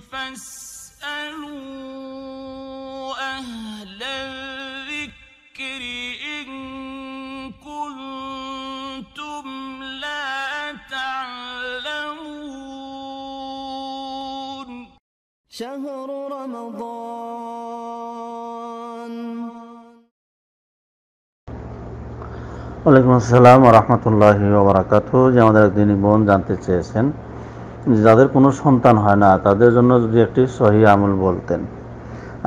فاسألوا أهل الذكر إن كنتم لا تعلمون شهر رمضان وعليكم السلام ورحمة الله وبركاته جمع دين بون جانتي چهسن যাদের কোনো সন্তান হয় না তাদের জন্য যদি একটি সহি আমল বলতেন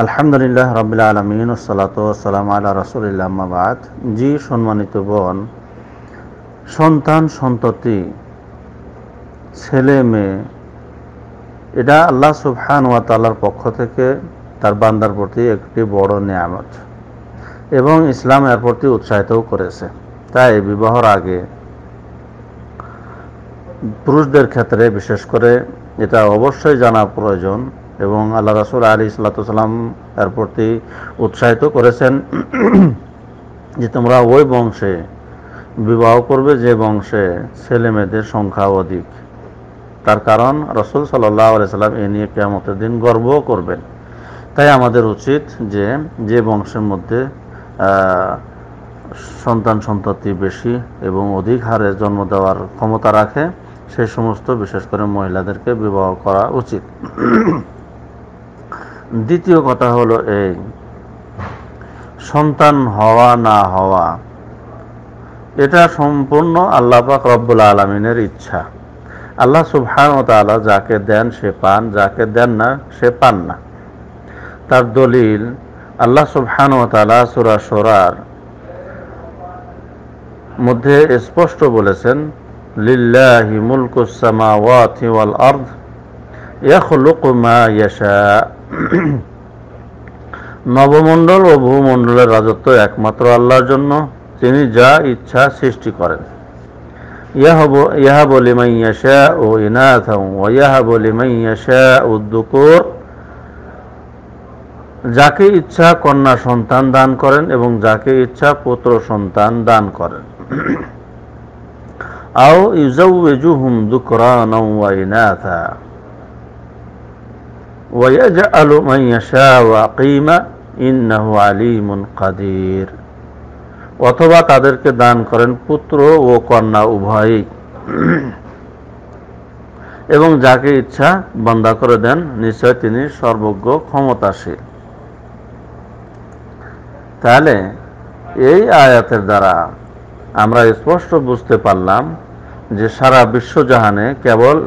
আলহামদুলিল্লাহ রবিল্লা আলমিন সালাতাম আল্লাহ রসুলিল্লামাবাদ জি সম্মানিত বোন সন্তান সন্ততি ছেলে মেয়ে এটা আল্লাহ সুবহান ওয়া তাল্লার পক্ষ থেকে তার বান্দার প্রতি একটি বড় নিয়ামত এবং ইসলাম এর প্রতি উৎসাহিতও করেছে তাই বিবাহর আগে পুরুষদের ক্ষেত্রে বিশেষ করে এটা অবশ্যই জানা প্রয়োজন এবং আল্লাহ রাসুল আলী সাল্লাম এর প্রতি উৎসাহিত করেছেন যে তোমরা ওই বংশে বিবাহ করবে যে বংশে ছেলে মেয়েদের সংখ্যা অধিক তার কারণ রসুল সাল্লাহ সাল্লাম এ নিয়ে কেয়ামতের দিন গর্ব করবেন তাই আমাদের উচিত যে যে বংশের মধ্যে সন্তান সন্ততি বেশি এবং অধিক হারে জন্ম দেওয়ার ক্ষমতা রাখে সে সমস্ত বিশেষ করে মহিলাদেরকে বিবাহ করা উচিত দ্বিতীয় কথা হলো এই সন্তান হওয়া না হওয়া এটা সম্পূর্ণ আল্লাহ পাক রব্বুল আলমিনের ইচ্ছা আল্লাহ সুবহান তালা যাকে দেন সে পান যাকে দেন না সে পান না তার দলিল আল্লাহ সুবহান তালা সুরা সোরার মধ্যে স্পষ্ট বলেছেন لله ملك السماوات والأرض يخلق ما يشاء নবমণ্ডল ও ভূমণ্ডলের রাজত্ব একমাত্র আল্লাহর জন্য তিনি যা ইচ্ছা সৃষ্টি করেন ইহা ইয়াহাব মাইয়াশা ও ইনাথা ওয়া ইহা লিমান মাইয়াশা দুকুর যাকে ইচ্ছা কন্যা সন্তান দান করেন এবং যাকে ইচ্ছা পুত্র সন্তান দান করেন আও ইউজাউজুহুম দুকরানাও ওয়া অথবা তাদেরকে দান করেন পুত্র ও কন্যা উভয় এবং যাকে ইচ্ছা বন্ধা করে দেন নিশ্চয় তিনি সর্বজ্ঞ ক্ষমতাশীল তাহলে এই আয়াতের দ্বারা আমরা স্পষ্ট বুঝতে পারলাম যে সারা বিশ্বজাহানে কেবল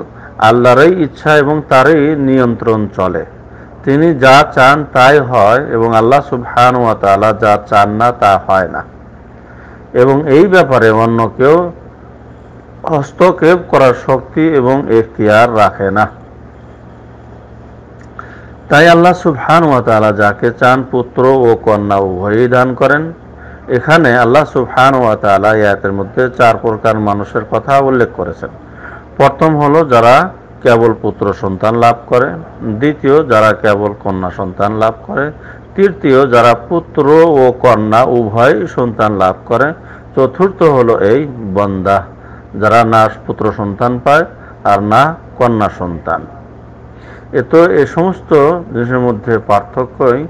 আল্লাহরই ইচ্ছা এবং তারই নিয়ন্ত্রণ চলে তিনি যা চান তাই হয় এবং আল্লাহ সুবহান ওয়া তালা যা চান না তা হয় না এবং এই ব্যাপারে অন্য কেউ হস্তক্ষেপ করার শক্তি এবং এখতিয়ার রাখে না তাই আল্লাহ সুবহান ওয়া তালা যাকে চান পুত্র ও কন্যা উভয়ই দান করেন এখানে আল্লাহ সুফহান ওয়া তালা ইয়াতের মধ্যে চার প্রকার মানুষের কথা উল্লেখ করেছেন প্রথম হলো যারা কেবল পুত্র সন্তান লাভ করে দ্বিতীয় যারা কেবল কন্যা সন্তান লাভ করে তৃতীয় যারা পুত্র ও কন্যা উভয় সন্তান লাভ করে চতুর্থ হলো এই বন্দা যারা না পুত্র সন্তান পায় আর না কন্যা সন্তান এ তো এ সমস্ত জিনিসের মধ্যে পার্থক্যই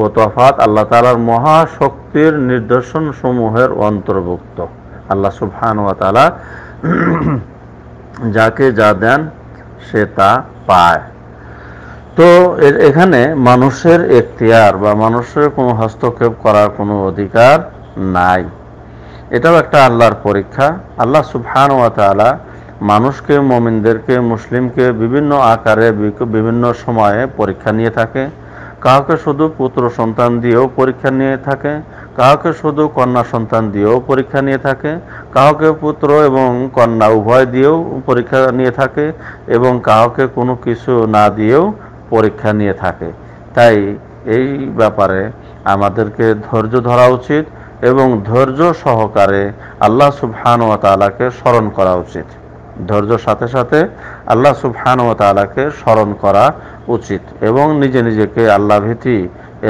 ও তফাত আল্লাহ তালার মহাশক্তির নিদর্শন সমূহের অন্তর্ভুক্ত আল্লাহ সুবহান ওয়া তালা যাকে যা দেন সে তা পায় তো এখানে মানুষের এখতিয়ার বা মানুষের কোনো হস্তক্ষেপ করার কোনো অধিকার নাই এটাও একটা আল্লাহর পরীক্ষা আল্লাহ সুবহান ওয়া তালা মানুষকে মমিনদেরকে মুসলিমকে বিভিন্ন আকারে বিভিন্ন সময়ে পরীক্ষা নিয়ে থাকে কাউকে শুধু পুত্র সন্তান দিয়েও পরীক্ষা নিয়ে থাকে কাউকে শুধু কন্যা সন্তান দিয়েও পরীক্ষা নিয়ে থাকে কাউকে পুত্র এবং কন্যা উভয় দিয়েও পরীক্ষা নিয়ে থাকে এবং কাউকে কোনো কিছু না দিয়েও পরীক্ষা নিয়ে থাকে তাই এই ব্যাপারে আমাদেরকে ধৈর্য ধরা উচিত এবং ধৈর্য সহকারে আল্লাহ সুফহান ও তালাকে স্মরণ করা উচিত ধৈর্যর সাথে সাথে আল্লাহ সুবহান ও তালাকে স্মরণ করা উচিত এবং নিজে নিজেকে আল্লাহ ভীতি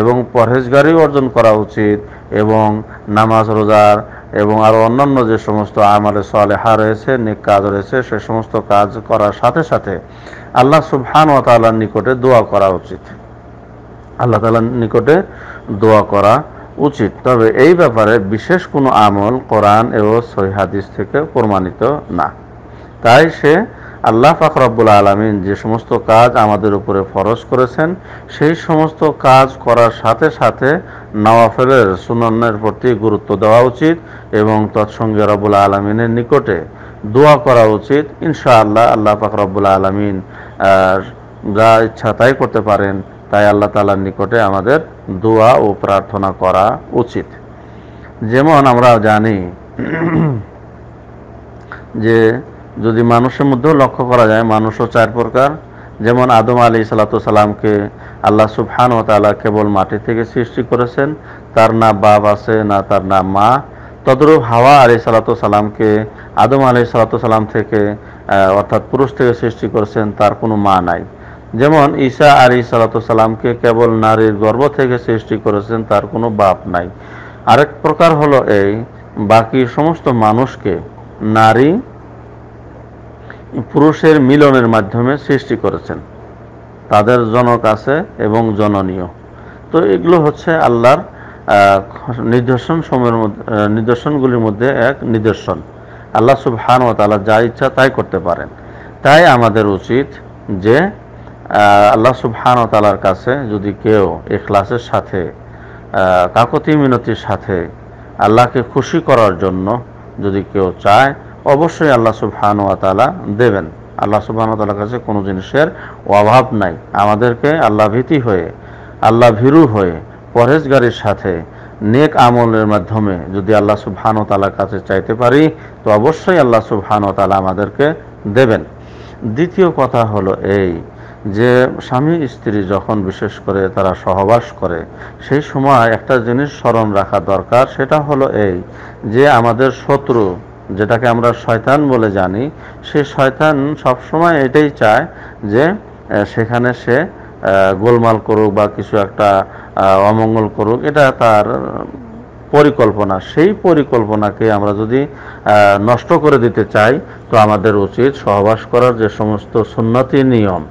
এবং পরহেজগারি অর্জন করা উচিত এবং নামাজ রোজার এবং আরও অন্যান্য যে সমস্ত আমালে সলেহা রয়েছে নেক কাজ রয়েছে সে সমস্ত কাজ করার সাথে সাথে আল্লাহ সুবহান ও তালার নিকটে দোয়া করা উচিত আল্লাহ তালার নিকটে দোয়া করা উচিত তবে এই ব্যাপারে বিশেষ কোনো আমল কোরআন এবং সহিহাদিস থেকে প্রমাণিত না তাই সে আল্লাহ ফাকরাবুল আলমিন যে সমস্ত কাজ আমাদের উপরে ফরজ করেছেন সেই সমস্ত কাজ করার সাথে সাথে নওয়াফেলের সুনন্নের প্রতি গুরুত্ব দেওয়া উচিত এবং তৎসঙ্গে রবুল আলমিনের নিকটে দোয়া করা উচিত ইনশাআল্লাহ আল্লাহ ফাকরাবুল আলমিন যা ইচ্ছা তাই করতে পারেন তাই আল্লাহ তালার নিকটে আমাদের দোয়া ও প্রার্থনা করা উচিত যেমন আমরা জানি যে যদি মানুষের মধ্যেও লক্ষ্য করা যায় মানুষও চার প্রকার যেমন আদম আলী সালাতামকে আল্লাহ সুফান ও তালা কেবল মাটি থেকে সৃষ্টি করেছেন তার না বাপ আছে না তার না মা তদরূপ হাওয়া আলী সালাতামকে আদম আলী সালাতাম থেকে অর্থাৎ পুরুষ থেকে সৃষ্টি করেছেন তার কোনো মা নাই যেমন ঈশা আলী সালাতামকে কেবল নারীর গর্ভ থেকে সৃষ্টি করেছেন তার কোনো বাপ নাই আরেক প্রকার হলো এই বাকি সমস্ত মানুষকে নারী পুরুষের মিলনের মাধ্যমে সৃষ্টি করেছেন তাদের জনক আছে এবং জননীয় তো এগুলো হচ্ছে আল্লাহর নিদর্শন সময়ের মধ্যে নিদর্শনগুলির মধ্যে এক নিদর্শন আল্লাহ সুবহান ও তাল্লাহ যা ইচ্ছা তাই করতে পারেন তাই আমাদের উচিত যে আল্লাহ সুবহান ও তালার কাছে যদি কেউ এখলাসের সাথে কাকতি মিনতির সাথে আল্লাহকে খুশি করার জন্য যদি কেউ চায় অবশ্যই আল্লাহ সুবহান তালা দেবেন আল্লাহ সুবহান তালার কাছে কোনো জিনিসের অভাব নাই আমাদেরকে আল্লাহ ভীতি হয়ে আল্লাহ ভীরু হয়ে পরেজগারির সাথে নেক আমলের মাধ্যমে যদি আল্লাহ সুবহান তালার কাছে চাইতে পারি তো অবশ্যই আল্লাহ সুবহান তালা আমাদেরকে দেবেন দ্বিতীয় কথা হলো এই যে স্বামী স্ত্রী যখন বিশেষ করে তারা সহবাস করে সেই সময় একটা জিনিস স্মরণ রাখা দরকার সেটা হলো এই যে আমাদের শত্রু যেটাকে আমরা শয়তান বলে জানি সে শয়তান সবসময় এটাই চায় যে সেখানে সে গোলমাল করুক বা কিছু একটা অমঙ্গল করুক এটা তার পরিকল্পনা সেই পরিকল্পনাকে আমরা যদি নষ্ট করে দিতে চাই তো আমাদের উচিত সহবাস করার যে সমস্ত সুন্নতি নিয়ম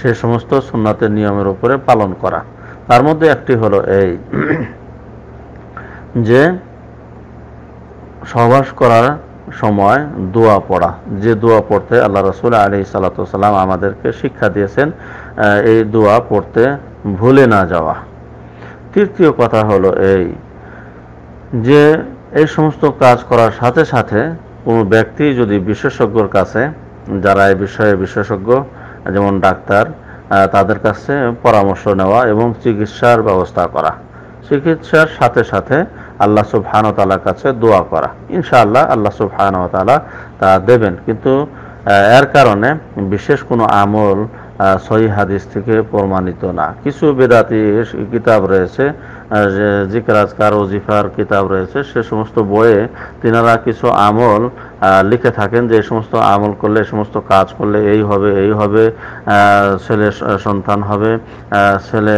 সেই সমস্ত সুন্নতের নিয়মের উপরে পালন করা তার মধ্যে একটি হলো এই যে সহবাস করার সময় দোয়া পড়া যে দোয়া পড়তে আল্লাহ রসুল আলি সাল্লাম আমাদেরকে শিক্ষা দিয়েছেন এই দোয়া পড়তে ভুলে না যাওয়া তৃতীয় কথা হলো এই যে এই সমস্ত কাজ করার সাথে সাথে কোনো ব্যক্তি যদি বিশেষজ্ঞর কাছে যারা এই বিষয়ে বিশেষজ্ঞ যেমন ডাক্তার তাদের কাছে পরামর্শ নেওয়া এবং চিকিৎসার ব্যবস্থা করা চিকিৎসার সাথে সাথে আল্লাহ সুবহান তালার কাছে দোয়া করা ইনশাআল্লাহ আল্লাহ সুবহান তালা তা দেবেন কিন্তু এর কারণে বিশেষ কোনো আমল সহি হাদিস থেকে প্রমাণিত না কিছু বেদাতি কিতাব রয়েছে জিকরাজকার ওজিফার কিতাব রয়েছে সে সমস্ত বইয়ে তিনারা কিছু আমল লিখে থাকেন যে সমস্ত আমল করলে সমস্ত কাজ করলে এই হবে এই হবে ছেলে সন্তান হবে ছেলে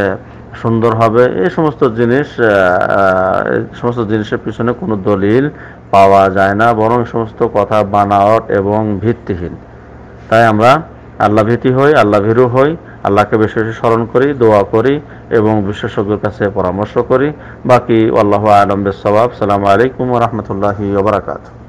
সুন্দর হবে এই সমস্ত জিনিস সমস্ত জিনিসের পিছনে কোনো দলিল পাওয়া যায় না বরং সমস্ত কথা বানাওয়ট এবং ভিত্তিহীন তাই আমরা আল্লাহ ভীতি হই আল্লাহ ভীরু হই আল্লাহকে বেশি বেশি স্মরণ করি দোয়া করি এবং বিশেষজ্ঞের কাছে পরামর্শ করি বাকি আল্লাহ আলম বেসবাব সালামু আলাইকুম রহমতুল্লাহি ওবরাকাতু